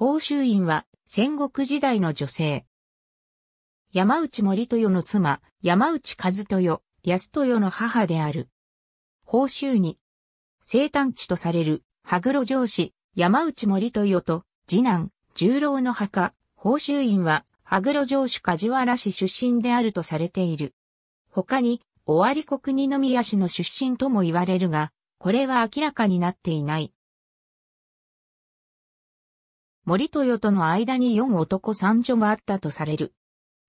報酬院は戦国時代の女性。山内森豊の妻、山内和豊、安豊の母である。報酬に、生誕地とされる、羽黒城市、山内森豊と、次男、十郎の墓、報酬院は、羽黒城市梶原市出身であるとされている。他に、尾張国二宮市の出身とも言われるが、これは明らかになっていない。森豊との間に4男3女があったとされる。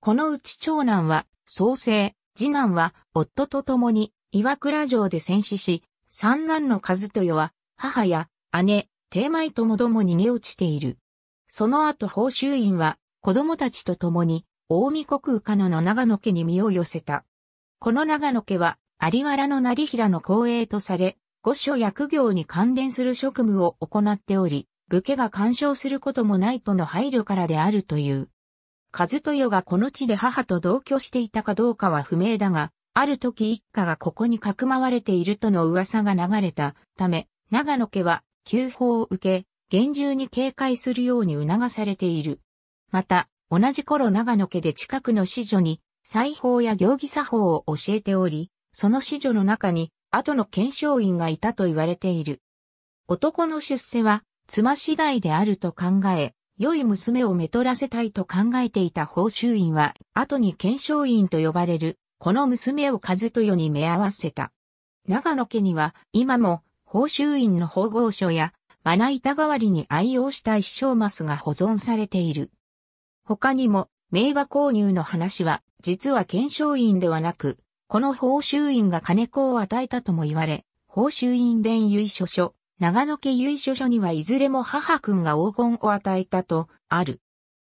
このうち長男は、創生、次男は、夫と共に、岩倉城で戦死し、三男の和豊は、母や、姉、帝米ともども逃げ落ちている。その後報酬院は、子供たちと共に、大見国宇のの長野家に身を寄せた。この長野家は、有原の成平の後衛とされ、御所役業に関連する職務を行っており、武家が干渉することもないとの配慮からであるという。和豊がこの地で母と同居していたかどうかは不明だが、ある時一家がここにかくまわれているとの噂が流れたため、長野家は、旧法を受け、厳重に警戒するように促されている。また、同じ頃長野家で近くの子女に、裁縫や行儀作法を教えており、その子女の中に、後の検証員がいたと言われている。男の出世は、妻次第であると考え、良い娘をめとらせたいと考えていた報酬院は、後に検証院と呼ばれる、この娘を和豊に目合わせた。長野家には、今も、報酬院の保護書や、まな板代わりに愛用した一生マスが保存されている。他にも、名馬購入の話は、実は検証院ではなく、この報酬院が金子を与えたとも言われ、報酬院伝由書書、長野家由緒書にはいずれも母君が黄金を与えたと、ある。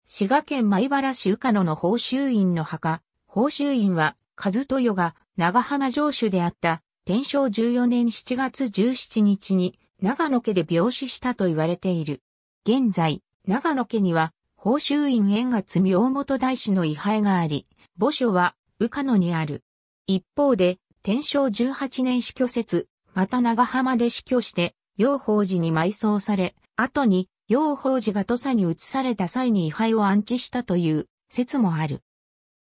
滋賀県米原市宇鹿野の報酬院の墓、報酬院は、和豊が長浜城主であった、天正14年7月17日に、長野家で病死したと言われている。現在、長野家には、報酬院縁月明元大師の位牌があり、墓所は、宇鹿野にある。一方で、天正18年死去説、また長浜で死去して、養蜂寺に埋葬され、後に養蜂寺が土佐に移された際に位牌を安置したという説もある。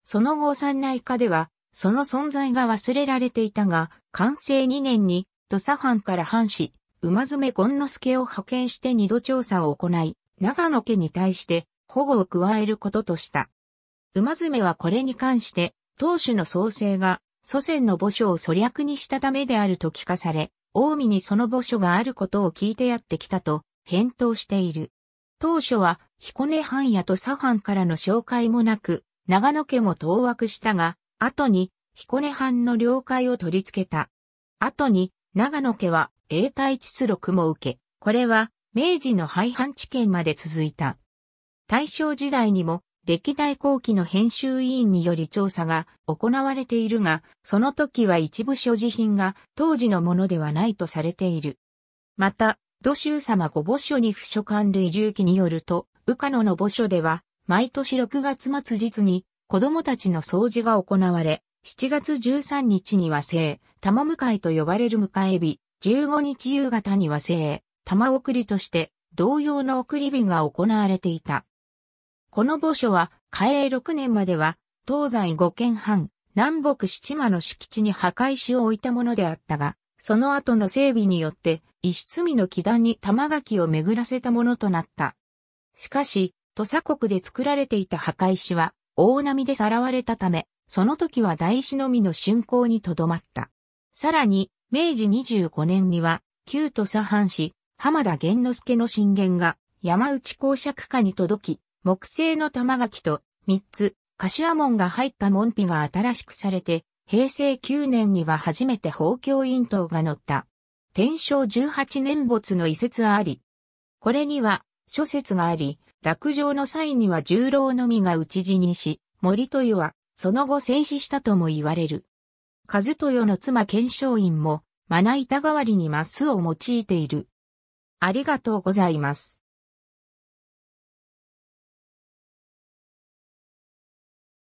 その後山内科では、その存在が忘れられていたが、完成2年に土佐藩から藩士、馬詰権之助を派遣して二度調査を行い、長野家に対して保護を加えることとした。馬詰はこれに関して、当主の創生が祖先の墓所を粗略にしたためであると聞かされ、近江にその墓所があることを聞いてやってきたと返答している。当初は彦根藩や土佐藩からの紹介もなく、長野家も当惑したが、後に彦根藩の了解を取り付けた。後に長野家は永代実録も受け、これは明治の廃藩置県まで続いた。大正時代にも歴代後期の編集委員により調査が行われているが、その時は一部所持品が当時のものではないとされている。また、土州様御墓所に不書管類重機によると、羽化野の墓所では、毎年6月末日に子供たちの掃除が行われ、7月13日には生、玉迎えと呼ばれる迎え日、15日夕方には生、玉送りとして、同様の送り日が行われていた。この墓所は、嘉永6年までは、東西5県半、南北七間の敷地に墓石を置いたものであったが、その後の整備によって、石積みの木壇に玉垣を巡らせたものとなった。しかし、土佐国で作られていた墓石は、大波でさらわれたため、その時は大石のみの竣工にとどまった。さらに、明治25年には、旧土佐藩士、浜田玄之助の進言が、山内公爵下に届き、木製の玉垣と3つ、柏門が入った門扉が新しくされて、平成9年には初めて宝鏡院塔が乗った。天正18年没の遺説あり。これには諸説があり、落城の際には重郎のみが討ち死にし、森豊はその後戦死したとも言われる。和豊の妻賢章院も、まな板代わりにマスを用いている。ありがとうございます。